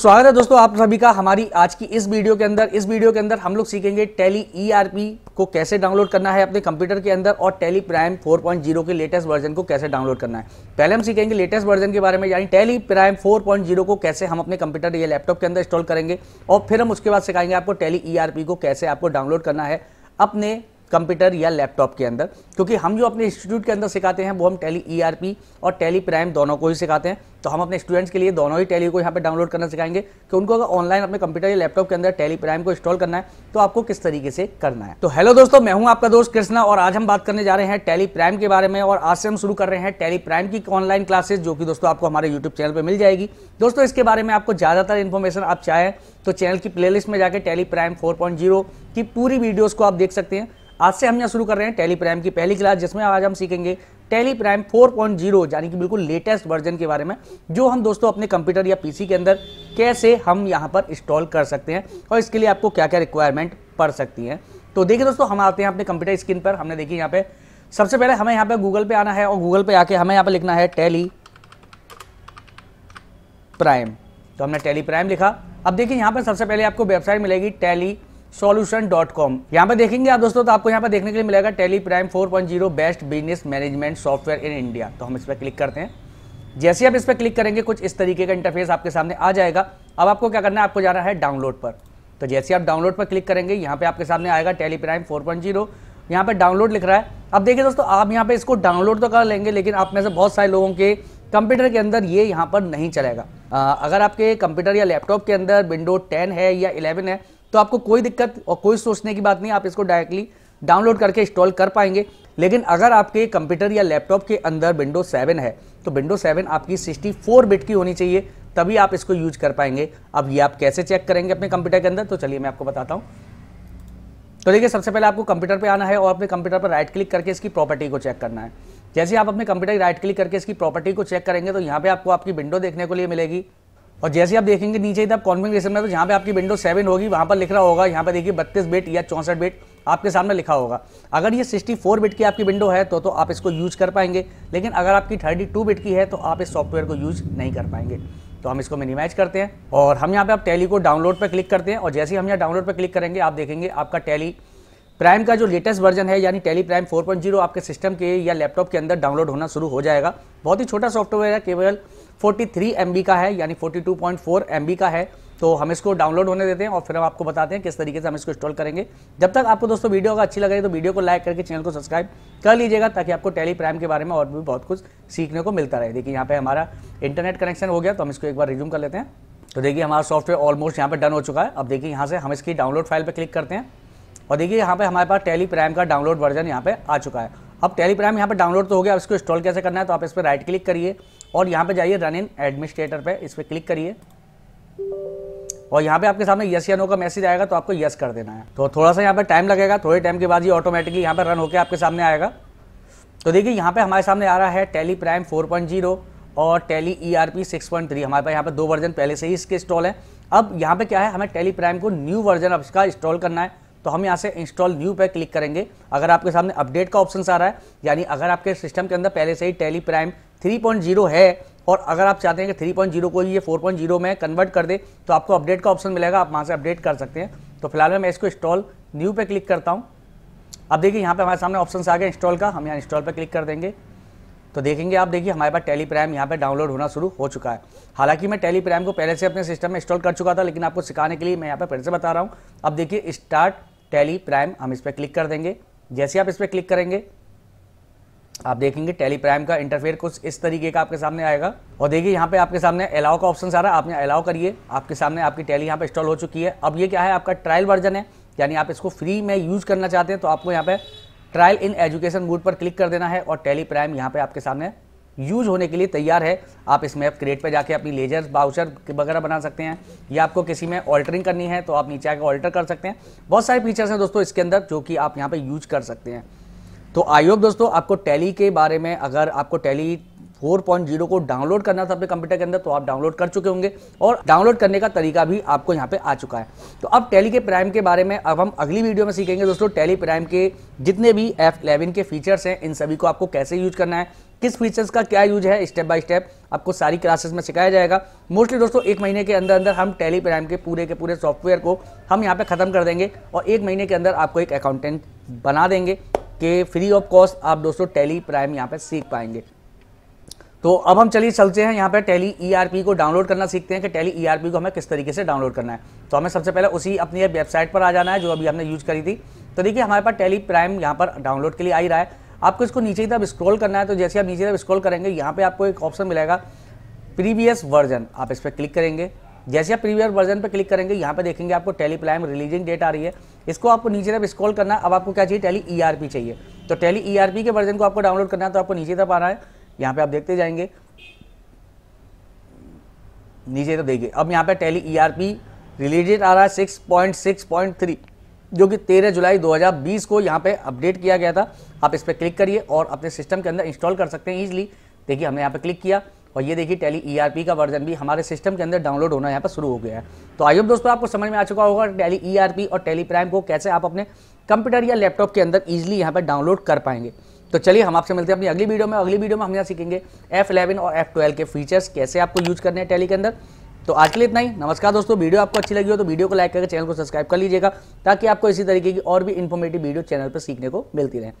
स्वागत है दोस्तों आप सभी का हमारी आज की इस वीडियो के अंदर इस वीडियो के अंदर हम लोग सीखेंगे टेली ईआरपी e को कैसे डाउनलोड करना है अपने कंप्यूटर के अंदर और टेली प्राइम 4.0 के लेटेस्ट वर्जन को कैसे डाउनलोड करना है पहले हम सीखेंगे लेटेस्ट वर्जन के बारे में यानी टेली प्राइम 4.0 को कैसे हम अपने कंप्यूटर या लैपटॉप के अंदर इंस्टॉल करेंगे और फिर हम उसके बाद सिखाएंगे आपको टेली ई e को कैसे आपको डाउनलोड करना है अपने कंप्यूटर या लैपटॉप के अंदर क्योंकि हम जो अपने इंस्टीट्यूट के अंदर सिखाते हैं वो हम टेली ईआरपी e और टेली प्राइम दोनों को ही सिखाते हैं तो हम अपने स्टूडेंट्स के लिए दोनों ही टेली को यहाँ पे डाउनलोड करना सिखाएंगे कि उनको अगर ऑनलाइन अपने कंप्यूटर या लैपटॉप के अंदर टेली प्राइम को इंस्टॉल करना है तो आपको किस तरीके से करना है तो हेलो दोस्तों मैं हूँ आपका दोस्त कृष्णा और आज हम बात करने जा रहे हैं टेली प्राइम के बारे में और आज से हम शुरू कर रहे हैं टेली प्राइम की ऑनलाइन क्लासेज जो कि दोस्तों आपको हमारे यूट्यूब चैनल पर मिल जाएगी दोस्तों इसके बारे में आपको ज़्यादातर इन्फॉर्मेशन आप चाहें तो चैनल की प्लेलिस्ट में जाकर टेली प्राइम फोर की पूरी वीडियोज को आप देख सकते हैं आज से हम यहाँ शुरू कर रहे हैं टेली प्राइम की पहली क्लास जिसमें आज हम सीखेंगे टेली प्राइम 4.0 यानी कि बिल्कुल लेटेस्ट वर्जन के बारे में जो हम दोस्तों अपने कंप्यूटर या पीसी के अंदर कैसे हम यहाँ पर इंस्टॉल कर सकते हैं और इसके लिए आपको क्या क्या रिक्वायरमेंट पड़ सकती हैं तो देखिए दोस्तों हम आते हैं अपने कंप्यूटर स्क्रीन पर हमने देखिए यहाँ पे सबसे पहले हमें यहाँ पे गूगल पे आना है और गूगल पे आके हमें यहाँ पे लिखना है टेली प्राइम तो हमने टेली प्राइम लिखा अब देखिए यहाँ पर सबसे पहले आपको वेबसाइट मिलेगी टेली सोल्यूशन डॉट कॉम यहाँ पर देखेंगे आप दोस्तों तो आपको यहाँ पर देखने के लिए मिलेगा Tally Prime four point zero best business management software in India तो हम इस पर क्लिक करते हैं जैसे आप इस पर क्लिक करेंगे कुछ इस तरीके का इंटरफेस आपके सामने आ जाएगा अब आपको क्या करना है आपको जाना है डाउनलोड पर तो जैसे आप डाउनलोड पर क्लिक करेंगे यहाँ पे आपके सामने आएगा Tally Prime four point zero यहाँ पर डाउनलोड लिख रहा है अब देखिए दोस्तों आप यहाँ पे इसको डाउनलोड तो कर लेंगे लेकिन आप में से बहुत सारे लोगों के कंप्यूटर के अंदर ये यहाँ पर नहीं चलेगा अगर आपके कंप्यूटर या लैपटॉप के अंदर विंडो टेन है या इलेवन है तो आपको कोई दिक्कत और कोई सोचने की बात नहीं आप इसको डायरेक्टली डाउनलोड करके इंस्टॉल कर पाएंगे लेकिन अगर आपके कंप्यूटर या लैपटॉप के अंदर विंडो 7 है तो विंडो 7 आपकी 64 बिट की होनी चाहिए तभी आप इसको यूज कर पाएंगे अब ये आप कैसे चेक करेंगे अपने कंप्यूटर के अंदर तो चलिए मैं आपको बताता हूँ तो देखिए सबसे पहले आपको कंप्यूटर पर आना है और अपने कंप्यूटर पर राइट क्लिक करके इसकी प्रॉपर्टी को चेक करना है जैसे आप अपने कंप्यूटर राइट क्लिक करके इसकी प्रॉपर्टी को चेक करेंगे तो यहाँ पे आपको आपकी विंडो देखने को लिए मिलेगी और जैसे आप देखेंगे नीचे ही आप कॉन्फिग्रेशन में तो जहाँ पे आपकी विंडो सेवन होगी वहाँ पर लिख रहा होगा यहाँ पर देखिए बत्तीस बिट या चौंसठ बिट आपके सामने लिखा होगा अगर ये 64 बिट की आपकी विंडो है तो तो आप इसको यूज कर पाएंगे लेकिन अगर आपकी 32 बिट की है तो आप इस सॉफ्टवेयर को यूज नहीं कर पाएंगे तो हम इसको मिनिमाइज करते हैं और हम यहाँ पे आप टैली को डाउनलोड पर क्लिक करते हैं और जैसे ही हम यहाँ डाउनलोड पर क्लिक करेंगे आप देखेंगे आपका टैली प्राइम का जो लेटेस्ट वर्जन है यानी टेली प्राइम फोर आपके सिस्टम के या लैपटॉप के अंदर डाउनलोड होना शुरू हो जाएगा बहुत ही छोटा सॉफ्टवेयर है केवल 43 बी का है यानी 42.4 बी का है तो हम इसको डाउनलोड होने देते हैं और फिर हम आपको बताते हैं किस तरीके से हम इसको इंस्टॉल करेंगे जब तक आपको दोस्तों वीडियो अगर अच्छी लगे तो वीडियो को लाइक करके चैनल को सब्सक्राइब कर लीजिएगा ताकि आपको टेली प्राइम के बारे में और भी बहुत कुछ सीखने को मिलता रहे देखिए यहाँ पर हमारा इंटरनेट कनेक्शन हो गया तो हम इसको एक बार रिज्यूम कर लेते हैं तो देखिए हमारा सॉफ्टवेयर ऑलमोस्ट यहाँ पर डन हो चुका है अब देखिए यहाँ से हम इसकी डाउनलोड फाइल पर क्लिक करते हैं और देखिए यहाँ पर हमारे पास टेली प्राइम का डाउनलोड वर्जन यहाँ पर आ चुका है अब टेलीग्राम यहाँ पर डाउनलोड तो हो गया अब इसको इंस्टॉल कैसे करना है तो आप इस पर राइट क्लिक करिए और यहाँ पर जाइए रन इन एडमिनिस्ट्रेटर पर इस पर क्लिक करिए और यहाँ पे आपके सामने यस या नो का मैसेज आएगा तो आपको यस कर देना है तो थोड़ा सा यहाँ पर टाइम लगेगा थोड़े टाइम के बाद ये ऑटोमेटिकली यहाँ पर रन होकर आपके सामने आएगा तो देखिए यहाँ पे हमारे सामने आ रहा है टेली प्राइम 4.0 और Tally E R P six point three हमारे पास यहाँ पर दो वर्जन पहले से ही इसके इंस्टॉल है अब यहाँ पे क्या है हमें टेली प्राइम को न्यू वर्जन अब इसका इंस्टॉल करना है तो हम यहाँ से इंस्टॉल न्यू पर क्लिक करेंगे अगर आपके सामने अपडेट का ऑप्शन आ रहा है यानी अगर आपके सिस्टम के अंदर पहले से ही टेली प्राइम 3.0 है और अगर आप चाहते हैं कि 3.0 को ये 4.0 में कन्वर्ट कर दे तो आपको अपडेट का ऑप्शन मिलेगा आप वहाँ से अपडेट कर सकते हैं तो फिलहाल मैं इसको इंस्टॉल न्यू पे क्लिक करता हूँ अब देखिए यहाँ पे हमारे सामने ऑप्शन आ गए इंस्टॉल का हम यहाँ इंस्टॉल पर क्लिक कर देंगे तो देखेंगे आप देखिए हमारे पास टेली प्राइम यहाँ पर डाउनलोड होना शुरू हो चुका है हालांकि मैं टेली प्राइम को पहले से अपने सिस्टम में इंस्टॉल कर चुका था लेकिन आपको सिखाने के लिए मैं यहाँ पर फिर से बता रहा हूँ अब देखिए स्टार्ट टैली प्राइम हम इस पर क्लिक कर देंगे जैसे आप इस पर क्लिक करेंगे आप देखेंगे टेली प्राइम का इंटरफेयर कुछ इस तरीके का आपके सामने आएगा और देखिए यहाँ पे आपके सामने अलाउ का ऑप्शन आ रहा है आपने अलाउ करिए आपके सामने आपकी टैली यहाँ पे इंस्टॉल हो चुकी है अब ये क्या है आपका ट्रायल वर्जन है यानी आप इसको फ्री में यूज़ करना चाहते हैं तो आपको यहाँ पे ट्रायल इन एजुकेशन मोड पर क्लिक कर देना है और टेली प्राइम यहाँ पे आपके सामने यूज होने के लिए तैयार है आप इस मैप क्रिएट पर जाके अपनी लेजर बाउचर वगैरह बना सकते हैं या आपको किसी में ऑल्टरिंग करनी है तो आप नीचे आकर ऑल्टर कर सकते हैं बहुत सारे फीचर्स हैं दोस्तों इसके अंदर जो कि आप यहाँ पर यूज कर सकते हैं तो आई होप दोस्तों आपको टैली के बारे में अगर आपको टैली 4.0 को डाउनलोड करना था अपने कंप्यूटर के अंदर तो आप डाउनलोड कर चुके होंगे और डाउनलोड करने का तरीका भी आपको यहाँ पे आ चुका है तो अब टैली के प्राइम के बारे में अब हम अगली वीडियो में सीखेंगे दोस्तों टैली प्राइम के जितने भी एफ इलेवन के फीचर्स हैं इन सभी को आपको कैसे यूज करना है किस फीचर्स का क्या यूज है स्टेप बाय स्टेप आपको सारी क्लासेस में सिखाया जाएगा मोस्टली दोस्तों एक महीने के अंदर अंदर हम टेली प्राइम के पूरे के पूरे सॉफ्टवेयर को हम यहाँ पे ख़त्म कर देंगे और एक महीने के अंदर आपको एक अकाउंटेंट बना देंगे कि फ्री ऑफ कॉस्ट आप दोस्तों टेली प्राइम यहाँ पर सीख पाएंगे तो अब हम चलिए चलते हैं यहाँ पर टेली ई को डाउनलोड करना सीखते हैं कि टेली ई e को हमें किस तरीके से डाउनलोड करना है तो हमें सबसे पहले उसी अपनी वेबसाइट पर आ जाना है जो अभी हमने यूज करी थी तो देखिए हमारे पास टेली प्राइम यहाँ पर डाउनलोड के लिए आ ही रहा है आपको इसको नीचे की तरफ स्क्रॉल करना है तो जैसे आप नीचे तरफ स्क्रॉल करेंगे यहाँ पे आपको एक ऑप्शन मिलेगा प्रीवियस वर्जन आप इस पर क्लिक करेंगे जैसे आप प्रीवियस वर्जन पर क्लिक करेंगे यहाँ पे देखेंगे आपको टेलीप्लाइम रिलीजिंग डेट आ रही है इसको आपको नीचे तरफ स्क्रॉल करना अब आपको क्या चाहिए टेली ई e चाहिए तो टेली ई e के वर्जन को आपको डाउनलोड करना है तो आपको नीचे तरफ आना है यहाँ पे आप देखते जाएंगे नीचे तरफ देखिए अब यहाँ पे टेली ई रिलेटेड आ रहा है six point six point three जो कि 13 जुलाई 2020 को यहाँ पे अपडेट किया गया था आप इस पर क्लिक करिए और अपने सिस्टम के अंदर इंस्टॉल कर सकते हैं ईजिली देखिए हमने यहाँ पे क्लिक किया और ये देखिए टेली ईआरपी e का वर्जन भी हमारे सिस्टम के अंदर डाउनलोड होना यहाँ पर शुरू हो गया है तो आई दोस्तों आपको समझ में आ चुका होगा टेली ईआरपी e और टेली प्राइम को कैसे आप अपने कंप्यूटर या लैपटॉप के अंदर ईजिली यहाँ पर डाउनलोड कर पाएंगे तो चलिए हम आपसे मिलते हैं अपनी अगली वीडियो में अगली वीडियो में हम यहाँ सीखेंगे एफ और एफ के फीचर्स कैसे आपको यूज करने हैं टेली के अंदर तो आज के लिए इतना ही नमस्कार दोस्तों वीडियो आपको अच्छी लगी हो तो वीडियो को लाइक करके चैनल को सब्सक्राइब कर लीजिएगा ताकि आपको इसी तरीके की और भी इन्फॉर्मेटिव वीडियो चैनल पर सीखने को मिलती रहे